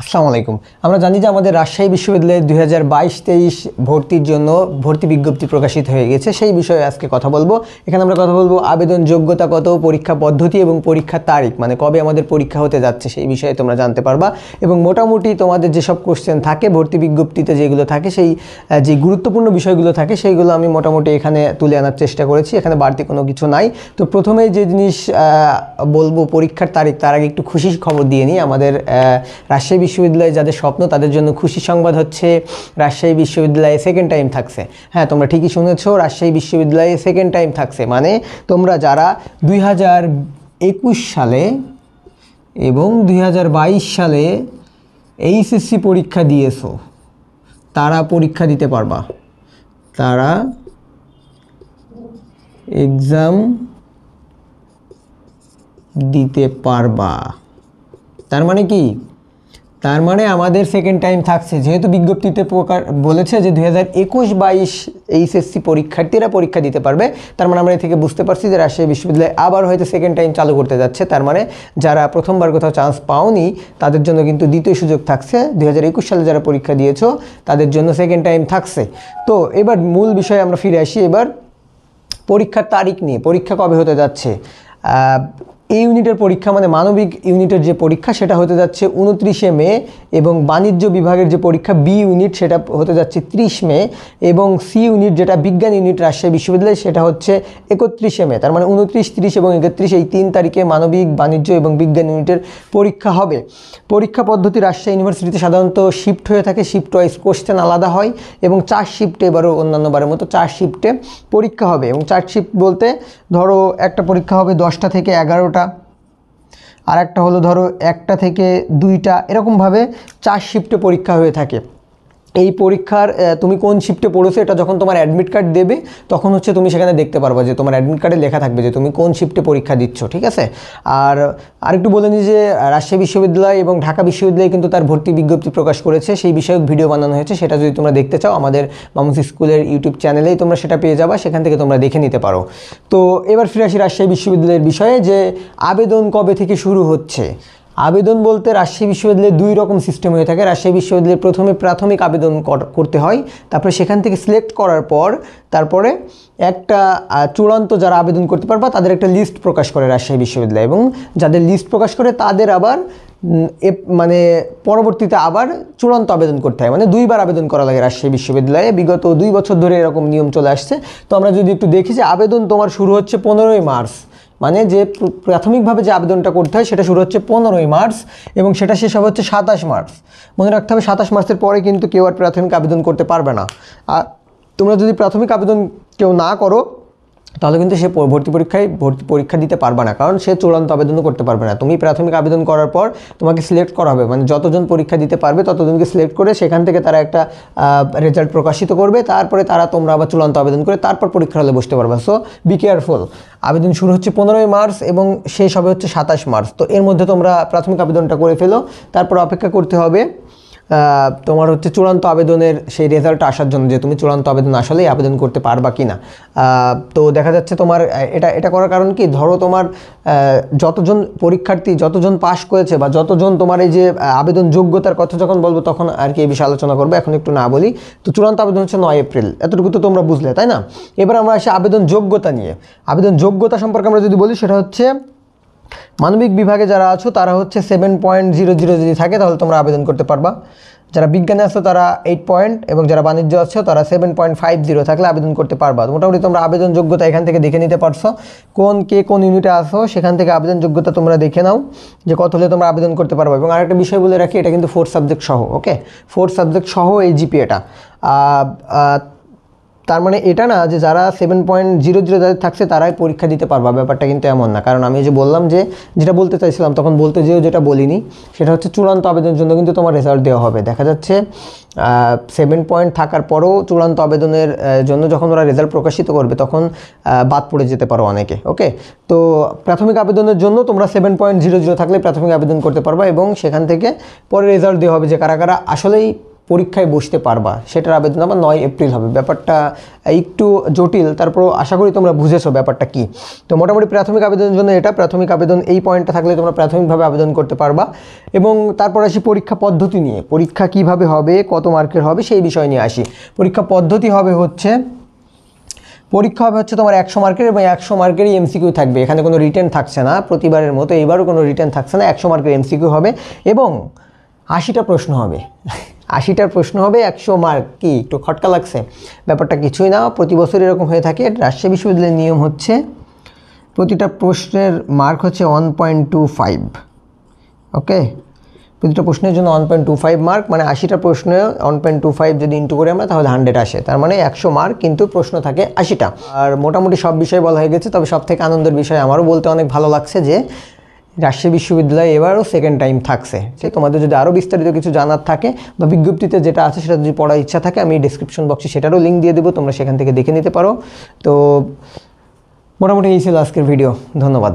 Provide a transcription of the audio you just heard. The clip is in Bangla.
আসসালামু আলাইকুম আমরা জানি যে আমাদের রাজশাহী বিশ্ববিদ্যালয়ে দুই হাজার বাইশ তেইশ ভর্তির জন্য ভর্তি বিজ্ঞপ্তি প্রকাশিত হয়ে গেছে সেই বিষয়ে আজকে কথা বলবো এখানে আমরা কথা বলবো আবেদন যোগ্যতা কত পরীক্ষা পদ্ধতি এবং পরীক্ষার তারিখ মানে কবে আমাদের পরীক্ষা হতে যাচ্ছে সেই বিষয়ে তোমরা জানতে পারবা এবং মোটামুটি তোমাদের যেসব কোশ্চেন থাকে ভর্তি বিজ্ঞপ্তিতে যেগুলো থাকে সেই যে গুরুত্বপূর্ণ বিষয়গুলো থাকে সেইগুলো আমি মোটামুটি এখানে তুলে আনার চেষ্টা করেছি এখানে বাড়তি কোনো কিছু নাই তো প্রথমেই যে জিনিস বলবো পরীক্ষার তারিখ তার আগে একটু খুশি খবর দিয়ে নিই আমাদের রাজশাহী বিশ্ববিদ্যালয়ে যাদের স্বপ্ন তাদের জন্য খুশি সংবাদ হচ্ছে রাজশাহী বিশ্ববিদ্যালয়ে সেকেন্ড টাইম থাকছে হ্যাঁ তোমরা ঠিকই শুনেছ রাজশাহী বিশ্ববিদ্যালয়ে সেকেন্ড টাইম থাকছে মানে তোমরা যারা দুই সালে এবং দুই সালে এইচএসসি পরীক্ষা দিয়েছ তারা পরীক্ষা দিতে পারবা তারা এক্সাম দিতে পারবা তার মানে কি তার মানে আমাদের সেকেন্ড টাইম থাকছে যেহেতু বিজ্ঞপ্তিতে প্রকার বলেছে যে দুই হাজার একুশ বাইশ এইচএসসি পরীক্ষার্থীরা পরীক্ষা দিতে পারবে তার মানে আমরা এ থেকে বুঝতে পারছি যে রাজশাহী বিশ্ববিদ্যালয় আবার হয়তো সেকেন্ড টাইম চালু করতে যাচ্ছে তার মানে যারা প্রথমবার কোথাও চান্স পাওনি তাদের জন্য কিন্তু দ্বিতীয় সুযোগ থাকছে দুই সালে যারা পরীক্ষা দিয়েছ তাদের জন্য সেকেন্ড টাইম থাকছে তো এবার মূল বিষয়ে আমরা ফিরে আসি এবার পরীক্ষার তারিখ নিয়ে পরীক্ষা কবে হতে যাচ্ছে এই ইউনিটের পরীক্ষা মানে মানবিক ইউনিটের যে পরীক্ষা সেটা হতে যাচ্ছে উনত্রিশে মে এবং বাণিজ্য বিভাগের যে পরীক্ষা বি ইউনিট সেটা হতে যাচ্ছে ত্রিশ মে এবং সি ইউনিট যেটা বিজ্ঞান ইউনিট রাজশাহী বিশ্ববিদ্যালয় সেটা হচ্ছে একত্রিশে মে তার মানে উনত্রিশ ত্রিশ এবং একত্রিশ এই তিন তারিখে মানবিক বাণিজ্য এবং বিজ্ঞান ইউনিটের পরীক্ষা হবে পরীক্ষা পদ্ধতি রাজশাহী ইউনিভার্সিটিতে সাধারণত শিফট হয়ে থাকে শিফট ওয়াইজ কোশ্চেন আলাদা হয় এবং চার শিফটে এবারও অন্যান্য বারের মতো চার শিফটে পরীক্ষা হবে এবং চার শিফট বলতে ধরো একটা পরীক্ষা হবে দশটা থেকে এগারোটা আর একটা হলো ধরো একটা থেকে দুইটা এরকমভাবে চার শিফটে পরীক্ষা হয়ে থাকে এই পরীক্ষার তুমি কোন শিফটে পড়েছো এটা যখন তোমার অ্যাডমিট কার্ড দেবে তখন হচ্ছে তুমি সেখানে দেখতে পারবা যে তোমার অ্যাডমিট কার্ডে লেখা থাকবে যে তুমি কোন শিফটে পরীক্ষা দিচ্ছ ঠিক আছে আর আরেকটু বলে নিই যে রাজশাহী বিশ্ববিদ্যালয় এবং ঢাকা বিশ্ববিদ্যালয় কিন্তু তার ভর্তি বিজ্ঞপ্তি প্রকাশ করেছে সেই বিষয়ক ভিডিও বানানো হয়েছে সেটা যদি তোমরা দেখতে চাও আমাদের মামুস স্কুলের ইউটিউব চ্যানেলেই তোমরা সেটা পেয়ে যাবা সেখান থেকে তোমরা দেখে নিতে পারো তো এবার ফিরে আসি রাজশাহী বিশ্ববিদ্যালয়ের বিষয়ে যে আবেদন কবে থেকে শুরু হচ্ছে আবেদন বলতে রাজশাহী বিশ্ববিদ্যালয়ে দুই রকম সিস্টেম হয়ে থাকে রাজশাহী বিশ্ববিদ্যালয়ে প্রথমে প্রাথমিক আবেদন করতে হয় তারপরে সেখান থেকে সিলেক্ট করার পর তারপরে একটা চূড়ান্ত যারা আবেদন করতে পারবে তাদের একটা লিস্ট প্রকাশ করে রাজশাহী বিশ্ববিদ্যালয় এবং যাদের লিস্ট প্রকাশ করে তাদের আবার এ মানে পরবর্তীতে আবার চূড়ান্ত আবেদন করতে হয় মানে দুইবার আবেদন করা লাগে রাজশাহী বিশ্ববিদ্যালয়ে বিগত দুই বছর ধরে এরকম নিয়ম চলে আসছে তো আমরা যদি একটু দেখি যে আবেদন তোমার শুরু হচ্ছে পনেরোই মার্চ মানে যে প্রাথমিকভাবে যে আবেদনটা করতে হয় সেটা শুরু হচ্ছে পনেরোই মার্চ এবং সেটা শেষ হবে হচ্ছে সাতাশ মার্চ মনে রাখতে হবে সাতাশ মার্চের পরে কিন্তু কেউ আর প্রাথমিক আবেদন করতে পারবে না আর তোমরা যদি প্রাথমিক আবেদন কেউ না করো তাহলে কিন্তু সে ভর্তি পরীক্ষায় ভর্তি পরীক্ষা দিতে পারবে না কারণ সে চূড়ান্ত আবেদন করতে পারবে না তুমি প্রাথমিক আবেদন করার পর তোমাকে সিলেক্ট করা হবে মানে যতজন পরীক্ষা দিতে পারবে ততজনকে সিলেক্ট করে সেখান থেকে তারা একটা রেজাল্ট প্রকাশিত করবে তারপরে তারা তোমরা আবার চূড়ান্ত আবেদন করে তারপর পরীক্ষা হলে বসতে পারবে সো বি কেয়ারফুল আবেদন শুরু হচ্ছে পনেরোই মার্চ এবং শেষ হবে হচ্ছে সাতাশ মার্চ তো এর মধ্যে তোমরা প্রাথমিক আবেদনটা করে ফেলো তারপর অপেক্ষা করতে হবে তোমার হচ্ছে চূড়ান্ত আবেদনের সেই রেজাল্ট আসার জন্য যে তুমি চূড়ান্ত আবেদন আসলেই আবেদন করতে পারবা কি না তো দেখা যাচ্ছে তোমার এটা এটা করার কারণ কি ধরো তোমার যতজন পরীক্ষার্থী যতজন পাশ করেছে বা যতজন তোমার এই যে আবেদন যোগ্যতার কথা যখন বলবো তখন আর কি এই বিষয়ে আলোচনা করবো এখন একটু না বলি তো চূড়ান্ত আবেদন হচ্ছে নয় এপ্রিল এতটুকু তো তোমরা বুঝলে তাই না এবার আমরা আসি আবেদন যোগ্যতা নিয়ে আবেদন যোগ্যতা সম্পর্কে আমরা যদি বলি সেটা হচ্ছে মানবিক বিভাগে যারা আছো তারা হচ্ছে সেভেন পয়েন্ট জিরো জিরো যদি থাকে তাহলে তোমরা আবেদন করতে পারবা যারা বিজ্ঞানে আছো তারা এইট পয়েন্ট এবং যারা বাণিজ্য আছো তারা সেভেন পয়েন্ট ফাইভ জিরো থাকলে আবেদন করতে পারবা মোটামুটি তোমরা আবেদন যোগ্যতা এখান থেকে দেখে নিতে পারছো কোন কে কোন ইউনিটে আসো সেখান থেকে আবেদন যোগ্যতা তোমরা দেখে নাও যে কত হলে তোমরা আবেদন করতে পারবে এবং আরেকটা বিষয় বলে রাখি এটা কিন্তু ফোর্থ সাবজেক্ট সহ ওকে ফোর্থ সাবজেক্ট সহ এই জিপিএটা তার মানে এটা না যে যারা সেভেন পয়েন্ট জিরো জিরো যাদের থাকছে তারাই পরীক্ষা দিতে পারবা ব্যাপারটা কিন্তু এমন না কারণ আমি যে বললাম যে যেটা বলতে চাইছিলাম তখন বলতে যেও যেটা বলিনি সেটা হচ্ছে চূড়ান্ত আবেদনের জন্য কিন্তু তোমার রেজাল্ট দেওয়া হবে দেখা যাচ্ছে সেভেন পয়েন্ট থাকার পরও চূড়ান্ত আবেদনের জন্য যখন ওরা রেজাল্ট প্রকাশিত করবে তখন বাদ পড়ে যেতে পারো অনেকে ওকে তো প্রাথমিক আবেদনের জন্য তোমরা সেভেন পয়েন্ট জিরো জিরো থাকলে প্রাথমিক আবেদন করতে পারবা এবং সেখান থেকে পরে রেজাল্ট দেওয়া হবে যে কারা কারা আসলেই পরীক্ষায় বসতে পারবা সেটার আবেদন আবার নয় এপ্রিল হবে ব্যাপারটা একটু জটিল তারপর আশা করি তোমরা বুঝেছো ব্যাপারটা কি তো মোটামুটি প্রাথমিক আবেদনের জন্য এটা প্রাথমিক আবেদন এই পয়েন্টটা থাকলে তোমরা প্রাথমিকভাবে আবেদন করতে পারবা এবং তারপর আসি পরীক্ষা পদ্ধতি নিয়ে পরীক্ষা কিভাবে হবে কত মার্কের হবে সেই বিষয় নিয়ে আসি পরীক্ষা পদ্ধতি হবে হচ্ছে পরীক্ষা হবে হচ্ছে তোমার একশো মার্কের এবং একশো মার্কেরই এমসিকিউ থাকবে এখানে কোনো রিটার্ন থাকছে না প্রতিবারের মতো এবারও কোনো রিটার্ন থাকছে না একশো মার্কের এমসিকিউ হবে এবং আশিটা প্রশ্ন হবে আশিটার প্রশ্ন হবে একশো মার্ক কি একটু খটকা লাগছে ব্যাপারটা কিছুই না প্রতি বছর এরকম হয়ে থাকে রাজশাহী বিশ্ববিদ্যালয়ের নিয়ম হচ্ছে প্রতিটা প্রশ্নের মার্ক হচ্ছে one point two five okay প্রতিটা প্রশ্নের জন্য one point two five mark মানে আশিটা প্রশ্নে ওয়ান পয়েন্ট টু ফাইভ যদি ইন্টু করি আমরা তাহলে হান্ড্রেড আসে তার মানে একশো মার্ক কিন্তু প্রশ্ন থাকে আশিটা আর মোটামুটি সব বিষয় বলা হয়ে গেছে তবে সব থেকে আনন্দের বিষয় আমারও বলতে অনেক ভালো লাগছে যে রাজশাহী বিশ্ববিদ্যালয়ে এবারও সেকেন্ড টাইম থাকছে সে তোমাদের যদি আরও বিস্তারিত কিছু জানার থাকে বা বিজ্ঞপ্তিতে যেটা আছে সেটা যদি পড়ার ইচ্ছা থাকে আমি ডিসক্রিপশন বক্সে সেটারও লিঙ্ক দিয়ে দেবো তোমরা সেখান থেকে দেখে নিতে পারো তো মোটামুটি এই ছিল আজকের ভিডিও ধন্যবাদ